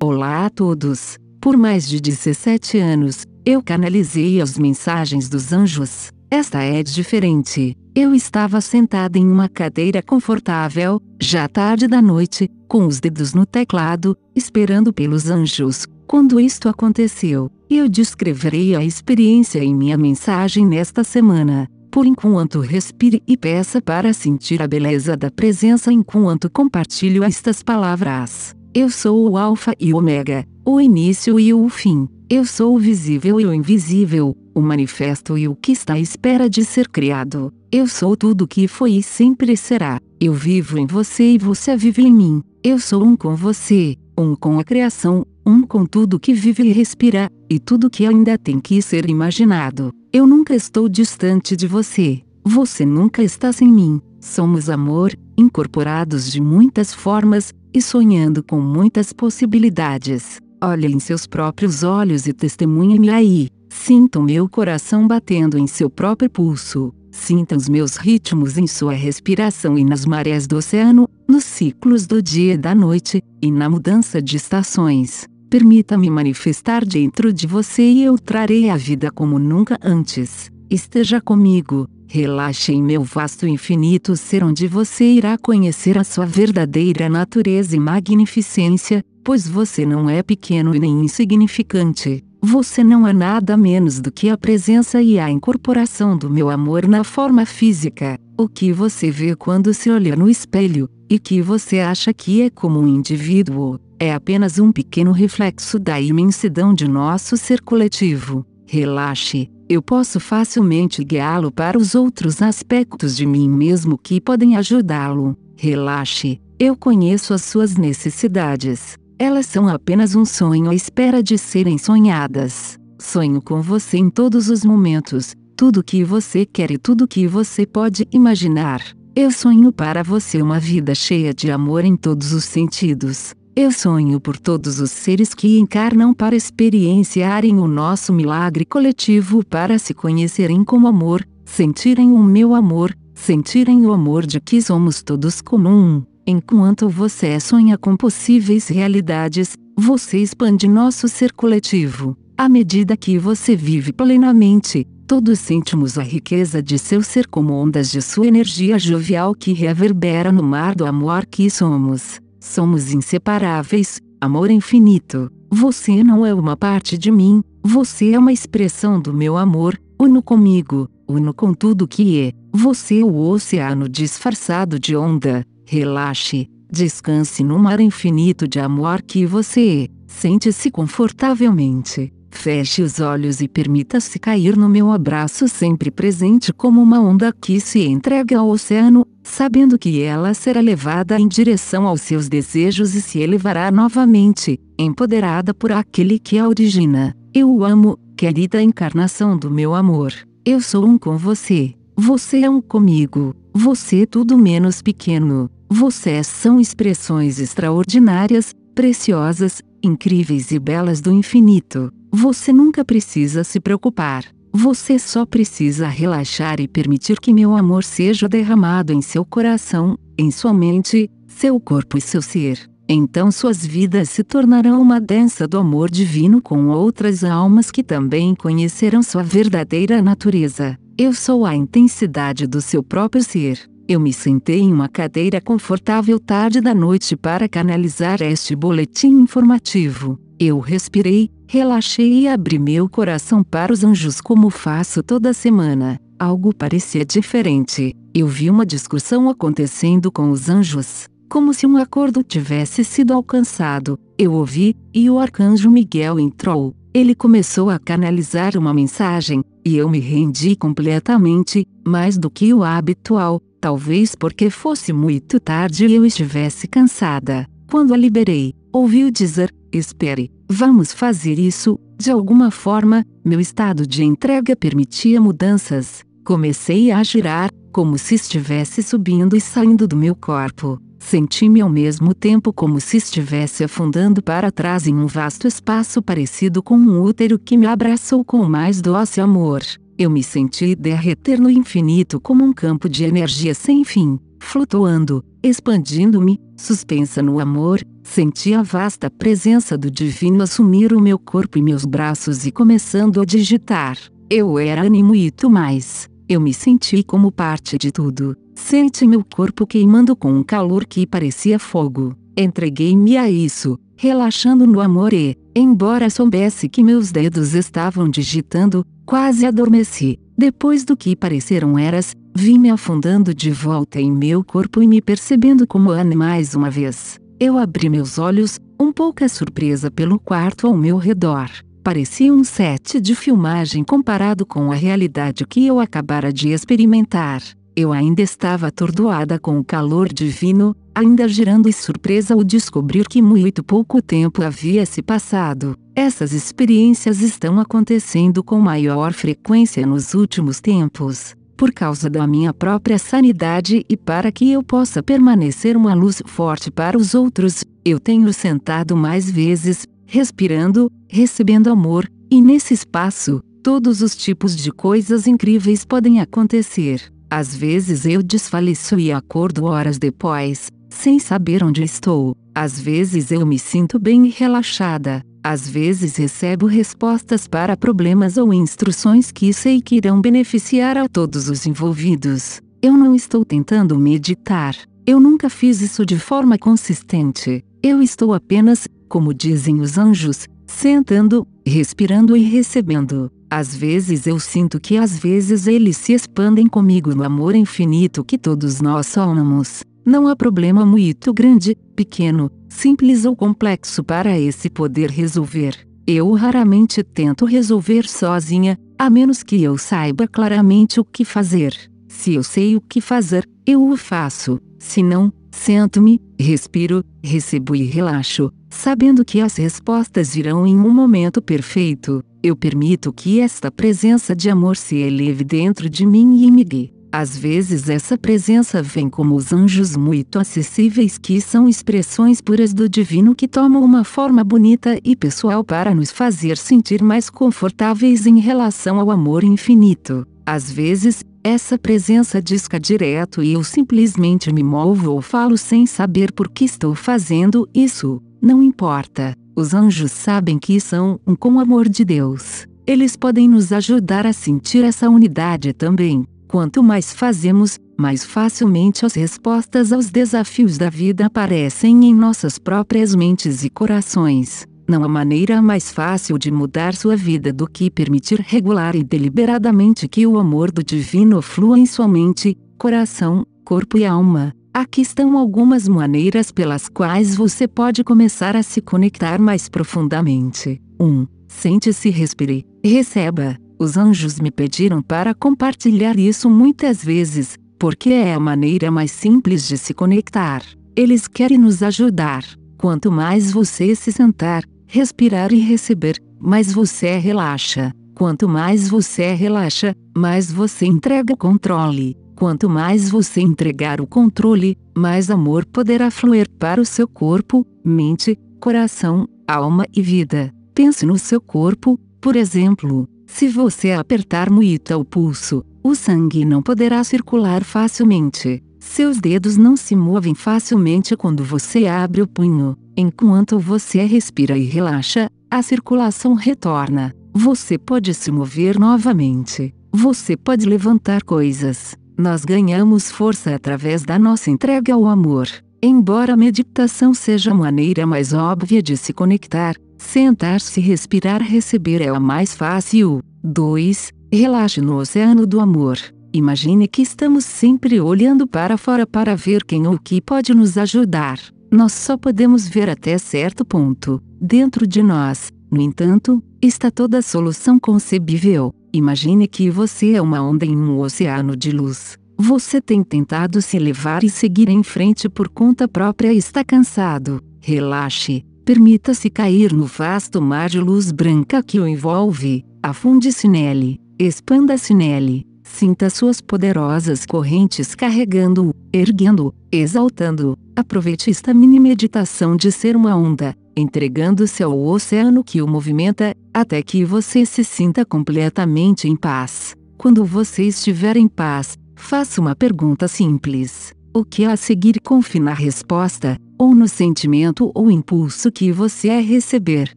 Olá a todos! Por mais de 17 anos, eu canalizei as mensagens dos anjos. Esta é diferente. Eu estava sentada em uma cadeira confortável, já tarde da noite, com os dedos no teclado, esperando pelos anjos, quando isto aconteceu. Eu descreverei a experiência em minha mensagem nesta semana. Por enquanto, respire e peça para sentir a beleza da presença enquanto compartilho estas palavras. Eu sou o Alfa e o Ômega, o início e o fim. Eu sou o visível e o invisível, o manifesto e o que está à espera de ser criado. Eu sou tudo que foi e sempre será. Eu vivo em você e você vive em mim. Eu sou um com você, um com a criação, um com tudo que vive e respira, e tudo que ainda tem que ser imaginado. Eu nunca estou distante de você. Você nunca está sem mim. Somos amor, incorporados de muitas formas, e sonhando com muitas possibilidades. Olhe em seus próprios olhos e testemunhe-me aí. Sinta o meu coração batendo em seu próprio pulso. Sinta os meus ritmos em sua respiração e nas marés do oceano, nos ciclos do dia e da noite, e na mudança de estações. Permita-me manifestar dentro de você e eu trarei a vida como nunca antes. Esteja comigo, relaxe em meu vasto infinito ser onde você irá conhecer a sua verdadeira natureza e magnificência, pois você não é pequeno e nem insignificante. Você não é nada menos do que a presença e a incorporação do meu amor na forma física, o que você vê quando se olha no espelho, e que você acha que é como um indivíduo, é apenas um pequeno reflexo da imensidão de nosso ser coletivo. Relaxe, eu posso facilmente guiá-lo para os outros aspectos de mim mesmo que podem ajudá-lo. Relaxe, eu conheço as suas necessidades. Elas são apenas um sonho à espera de serem sonhadas. Sonho com você em todos os momentos, tudo que você quer e tudo que você pode imaginar. Eu sonho para você uma vida cheia de amor em todos os sentidos, eu sonho por todos os seres que encarnam para experienciarem o nosso milagre coletivo, para se conhecerem como amor, sentirem o meu amor, sentirem o amor de que somos todos comum. Enquanto você sonha com possíveis realidades, você expande nosso ser coletivo. À medida que você vive plenamente, todos sentimos a riqueza de seu ser como ondas de sua energia jovial que reverbera no mar do amor que somos. Somos inseparáveis, amor infinito. Você não é uma parte de mim, você é uma expressão do meu amor, uno comigo, uno com tudo que é. Você é o oceano disfarçado de onda. Relaxe, descanse no mar infinito de amor que você é. Sente-se confortavelmente. Feche os olhos e permita-se cair no meu abraço sempre presente como uma onda que se entrega ao oceano, sabendo que ela será levada em direção aos seus desejos e se elevará novamente, empoderada por aquele que a origina. Eu o amo, querida encarnação do meu amor. Eu sou um com você. Você é um comigo. Você é tudo menos pequeno. Vocês são expressões extraordinárias, preciosas, incríveis e belas do infinito. Você nunca precisa se preocupar. Você só precisa relaxar e permitir que meu amor seja derramado em seu coração, em sua mente, seu corpo e seu ser. Então suas vidas se tornarão uma dança do amor divino com outras almas que também conhecerão sua verdadeira natureza. Eu sou a intensidade do seu próprio ser. Eu me sentei em uma cadeira confortável tarde da noite para canalizar este boletim informativo. Eu respirei, Relaxei e abri meu coração para os anjos como faço toda semana. Algo parecia diferente. Eu vi uma discussão acontecendo com os anjos, como se um acordo tivesse sido alcançado. Eu ouvi, e o arcanjo Miguel entrou. Ele começou a canalizar uma mensagem, e eu me rendi completamente, mais do que o habitual, talvez porque fosse muito tarde e eu estivesse cansada. Quando a liberei, ouviu dizer: Espere, vamos fazer isso. De alguma forma, meu estado de entrega permitia mudanças. Comecei a girar, como se estivesse subindo e saindo do meu corpo. Senti-me ao mesmo tempo como se estivesse afundando para trás em um vasto espaço parecido com um útero que me abraçou com mais doce amor. Eu me senti derreter no infinito como um campo de energia sem fim, flutuando, expandindo-me, suspensa no amor, senti a vasta presença do divino assumir o meu corpo e meus braços e começando a digitar. Eu era ânimo e tu mais. Eu me senti como parte de tudo. Senti meu corpo queimando com um calor que parecia fogo. Entreguei-me a isso, relaxando no amor e, embora soubesse que meus dedos estavam digitando, Quase adormeci. Depois do que pareceram eras, vim me afundando de volta em meu corpo e me percebendo como Anne mais uma vez. Eu abri meus olhos, um pouco surpresa pelo quarto ao meu redor. Parecia um set de filmagem comparado com a realidade que eu acabara de experimentar. Eu ainda estava atordoada com o calor divino, ainda girando e surpresa ao descobrir que muito pouco tempo havia se passado. Essas experiências estão acontecendo com maior frequência nos últimos tempos, por causa da minha própria sanidade e para que eu possa permanecer uma luz forte para os outros, eu tenho sentado mais vezes, respirando, recebendo amor, e nesse espaço, todos os tipos de coisas incríveis podem acontecer. Às vezes eu desfaleço e acordo horas depois, sem saber onde estou. Às vezes eu me sinto bem e relaxada, às vezes recebo respostas para problemas ou instruções que sei que irão beneficiar a todos os envolvidos. Eu não estou tentando meditar, eu nunca fiz isso de forma consistente. Eu estou apenas, como dizem os anjos, sentando, respirando e recebendo. Às vezes eu sinto que às vezes eles se expandem comigo no amor infinito que todos nós somos. Não há problema muito grande, pequeno, simples ou complexo para esse poder resolver. Eu raramente tento resolver sozinha, a menos que eu saiba claramente o que fazer. Se eu sei o que fazer, eu o faço. Se não, sento-me, respiro, recebo e relaxo, sabendo que as respostas virão em um momento perfeito. Eu permito que esta presença de amor se eleve dentro de mim e me guie. Às vezes essa presença vem como os anjos muito acessíveis que são expressões puras do divino que tomam uma forma bonita e pessoal para nos fazer sentir mais confortáveis em relação ao amor infinito. Às vezes, essa presença disca direto e eu simplesmente me movo ou falo sem saber por que estou fazendo isso, não importa. Os anjos sabem que são um com o amor de Deus. Eles podem nos ajudar a sentir essa unidade também. Quanto mais fazemos, mais facilmente as respostas aos desafios da vida aparecem em nossas próprias mentes e corações. Não há maneira mais fácil de mudar sua vida do que permitir regular e deliberadamente que o amor do divino flua em sua mente, coração, corpo e alma. Aqui estão algumas maneiras pelas quais você pode começar a se conectar mais profundamente. 1. Um, Sente-se, respire, receba. Os anjos me pediram para compartilhar isso muitas vezes, porque é a maneira mais simples de se conectar. Eles querem nos ajudar. Quanto mais você se sentar, respirar e receber, mais você relaxa. Quanto mais você relaxa, mais você entrega o controle. Quanto mais você entregar o controle, mais amor poderá fluir para o seu corpo, mente, coração, alma e vida. Pense no seu corpo, por exemplo, se você apertar muito o pulso, o sangue não poderá circular facilmente. Seus dedos não se movem facilmente quando você abre o punho. Enquanto você respira e relaxa, a circulação retorna. Você pode se mover novamente. Você pode levantar coisas. Nós ganhamos força através da nossa entrega ao amor. Embora a meditação seja a maneira mais óbvia de se conectar, Sentar-se e respirar receber é a mais fácil. 2. Relaxe no oceano do amor. Imagine que estamos sempre olhando para fora para ver quem ou o que pode nos ajudar. Nós só podemos ver até certo ponto, dentro de nós. No entanto, está toda a solução concebível. Imagine que você é uma onda em um oceano de luz. Você tem tentado se elevar e seguir em frente por conta própria e está cansado. Relaxe, permita-se cair no vasto mar de luz branca que o envolve, afunde-se nele, expanda-se nele, sinta suas poderosas correntes carregando-o, erguendo-o, exaltando-o, aproveite esta mini meditação de ser uma onda, entregando-se ao oceano que o movimenta, até que você se sinta completamente em paz. Quando você estiver em paz, faça uma pergunta simples. O que a seguir confina a resposta, ou no sentimento ou impulso que você é receber.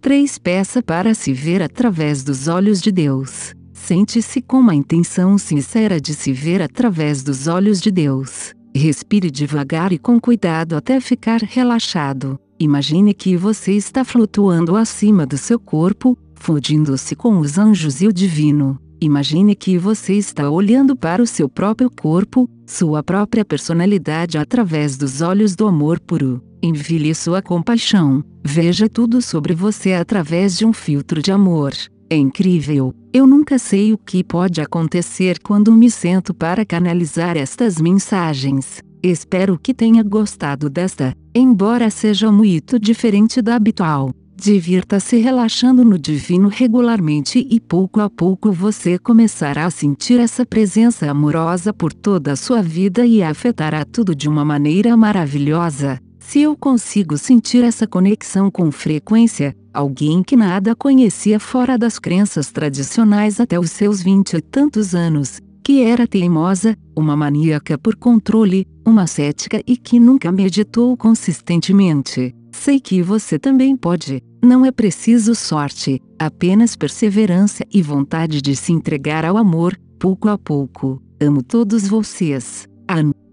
3. Peça para se ver através dos olhos de Deus. Sente-se com uma intenção sincera de se ver através dos olhos de Deus. Respire devagar e com cuidado até ficar relaxado. Imagine que você está flutuando acima do seu corpo, fundindo-se com os anjos e o divino. Imagine que você está olhando para o seu próprio corpo, sua própria personalidade através dos olhos do amor puro. Envilhe sua compaixão. Veja tudo sobre você através de um filtro de amor. É incrível. Eu nunca sei o que pode acontecer quando me sento para canalizar estas mensagens. Espero que tenha gostado desta, embora seja muito diferente da habitual. Divirta-se relaxando no divino regularmente e pouco a pouco você começará a sentir essa presença amorosa por toda a sua vida e afetará tudo de uma maneira maravilhosa. Se eu consigo sentir essa conexão com frequência, alguém que nada conhecia fora das crenças tradicionais até os seus vinte e tantos anos, que era teimosa, uma maníaca por controle, uma cética e que nunca meditou consistentemente, Sei que você também pode. Não é preciso sorte, apenas perseverança e vontade de se entregar ao amor, pouco a pouco. Amo todos vocês. Amo.